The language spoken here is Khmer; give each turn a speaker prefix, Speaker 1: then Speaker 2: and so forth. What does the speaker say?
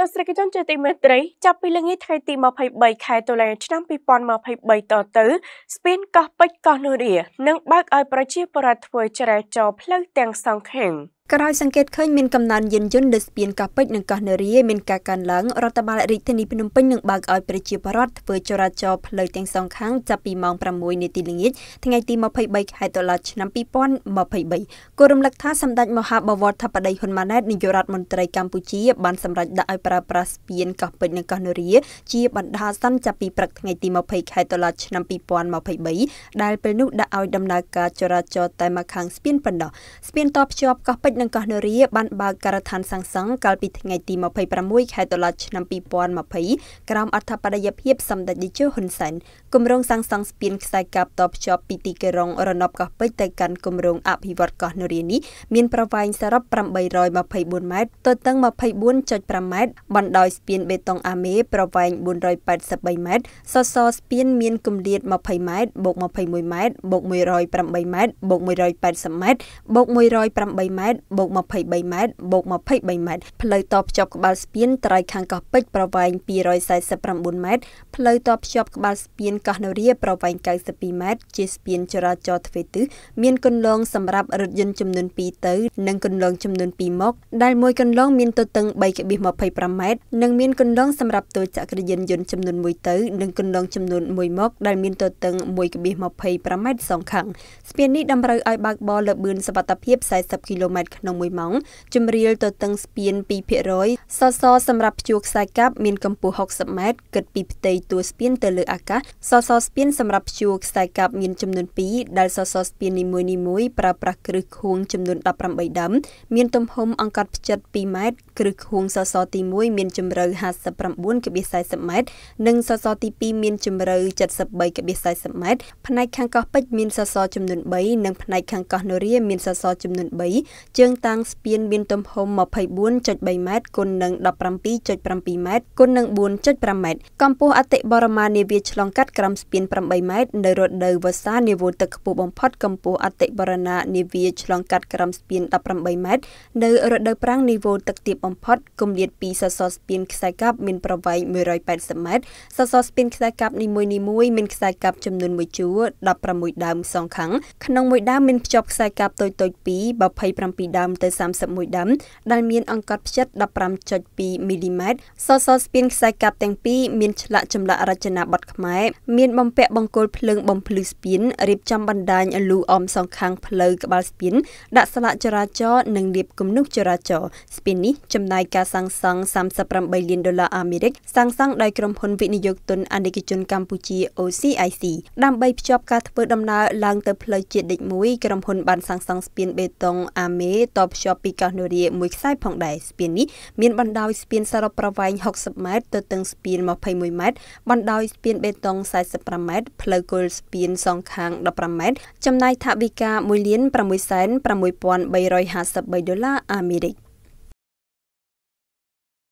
Speaker 1: ទស្សនិកជនជាទីមេត្រីចាប់ពីល្ងាចថ្ងៃទី23ខែតុលាឆ្នាំ2023តទៅស្ពានកោះពេជ្រកោះនរានឹងបើកឲ្យប្រជាពលរដ្ឋធ្វើចរាចរណ៍ផ្លូវទាំងសងខាង។ក្រោយសង្កេតឃើញមានកំណើនយានយន្តលើស្ពានកោះពេជ្រនិងកោះនារីមានការកើនឡើងរដ្ឋបាលរាជធានីភ្នំពេញនឹងបើកឲ្យប្រជាពលរដ្ឋធ្វើចរាចរណ៍ផ្លូវទាំងសងខាងចាប់ពីម៉ោង6នាទីល្ងាចថ្ងៃទី23ខែតុលាឆ្នាំ2023គូរំលឹកថាសម្ដេចមហាបវរធិបតីហ៊ុនម៉ាណែតនាយករដ្ឋមន្ត្រីកម្ពុជាបានសម្រេចដាក់ឲ្យប្រើប្រាស់ស្ពានកោះពេជ្រនិងកោះនារីជាបណ្ដាសិនចាប់ពីព្រឹកថ្ងៃទី20ខែតុលាឆ្នាំ2023ដែលពេលនោះដាក់ឲ្យដំណើរការចរាចរណ៍តែមួយខាងស្ពានប៉ុណ្ណោះស្ពានតភ្ជាប់កោះពេជ្រនិងកោះនរាបានបើកការដ្ឋានសាំងសង់កាលពីថ្ងៃទី26ខែតុលាឆ្នាំ2020ក្រោមអធិបតេយ្យភាពសម្ដេចតេជោហ៊ុនសែនគម្រោងសាំងសង់ស្ពានខ្សែកាបតភ្ជាប់ ពីទីក្រុងរណបកោះពេជ្រទៅកាន់គម្រោងអភិវឌ្ឍកោះនរានេះមានប្រវែងសរុប824ម៉ែត្រទទឹង24.5ម៉ែត្របណ្ដោយស្ពានបេតុងអាមេប្រវែង483ម៉ែត្រសសរស្ពានមានគម្លាត20ម៉ែត្របូក21ម៉ែត្របូក108ម៉ែត្របូក180ម៉ែត្របូក108ម៉ែត្របូក23ម៉ែត្របូក23ម៉ែត្រផ្លូវតភ្ជាប់ក្បាលស្ពានត្រៃខាងកោះពេជ្រប្រវែង249ម៉ែត្រផ្លូវតភ្ជាប់ក្បាលស្ពានកោះនរាប្រវែង92ម៉ែត្រជាស្ពានចរាចរណ៍ទ្វេទិសមានគន្លងសម្រាប់រថយន្តចំនួន2ទៅនិងគន្លងចំនួន2មក ដែលមួយកន្លងមានទទឹង3.25ម៉ែត្រនិងមានគន្លងសម្រាប់ទូចក្រយានយន្តចំនួន1ទៅនិងគន្លងចំនួន1មកដែលមានទទឹង1.25ម៉ែត្រសងខាងស្ពាននេះតម្រូវឲ្យបើកបរលើបឿនសវត្ថភាព40គីឡូម៉ែត្រក្នុង1ម៉ោងជំរាលទៅតឹងស្ពាន2%សសរសម្រាប់ព្យួរខ្សែកាប់មានកម្ពស់60ម៉ែត្រគិតពីផ្ទៃតួស្ពាន ទៅលើអាកាសសសរស្ពាន សម្រាប់ព្យួរខ្សែកាប់មានចំនួន2ដែលសសរស្ពាននីមួយៗប្រើប្រាស់គ្រឹះខួងចំនួន18ដើមមានទំហំអង្កត់ផ្ចិត2ម៉ែត្រគ្រឹះខួងសសរទី1មានជម្រៅ59.40ម៉ែត្រនិងសសរទី2មានជម្រៅ73.40ម៉ែត្រផ្នែកខាងកោះពេជ្រមានសសរចំនួន3និងផ្នែកខាងកោះនរាមានសសរចំនួន3ជជើងតាំងស្ពានមានទំហំ24.3ម៉ែត្រគុណនឹង17.7ម៉ែត្រគុណនឹង4.5ម៉ែត្រកម្ពស់អតិបរមានាវាឆ្លងកាត់ក្រោមស្ពាន8ម៉ែត្រនៅរដូវវស្សានាវទឹកខ្ពស់បំផុតកម្ពស់អតិបរណានាវាឆ្លងកាត់ក្រោមស្ពាន18ម៉ែត្រនៅរដូវប្រាំងនាវទឹកទាបបំផុតគម្លាតពីសសរស្ពានខ្សែកាប់មានប្រវែង180ម៉ែត្រសសរស្ពានខ្សែកាប់នីមួយនីមួយមានខ្សែកាប់ចំនួន1ជួរ16ដើមសងខាងក្នុងមួយដើមមានភ្ជាប់ខ្សែកាប់តូចៗពី27 12ដើមទៅ31ដើមដែលមាន អង្កត់ផ្ចិត15.2មីលីម៉ែត្រសសរស្ពានខ្សែកាប់ទាំងពីរមានឆ្លាក់ចម្លាក់រចនាបថខ្មែរមានបំពាក់បង្គោលភ្លើងបំភ្លឺស្ពានរៀបចំបណ្ដាញលូអមសងខាងផ្លូវក្បាលស្ពានដាក់ស្លាកចរាចរណ៍និងលាបគំនូសចរាចរណ៍ស្ពាននេះចំណាយការសាងសង់38លានដុល្លារអាមេរិកសាងសង់ដោយក្រុមហ៊ុន វិនិយោគទុនអាណិកជនកម្ពុជា OCIC ដើម្បីភ្ជាប់ការធ្វើដំណើរឡើងទៅផ្លូវជាតិលេខ1ក្រុមហ៊ុន បានសាងសង់ស្ពានបេតុងអាមេទេតភ្ជាប់ពីកោះនរាមួយខ្សែផងដែរស្ពាននេះមានបណ្ដោយស្ពានសរុបប្រវែង60ម៉ែត្រទទឹងស្ពាន21ម៉ែត្របណ្ដោយស្ពានបេតុង45ម៉ែត្រផ្លូវគោលស្ពានសងខាង15ម៉ែត្រចំណាយថវិកា1.66353ដុល្លារអាមេរិក។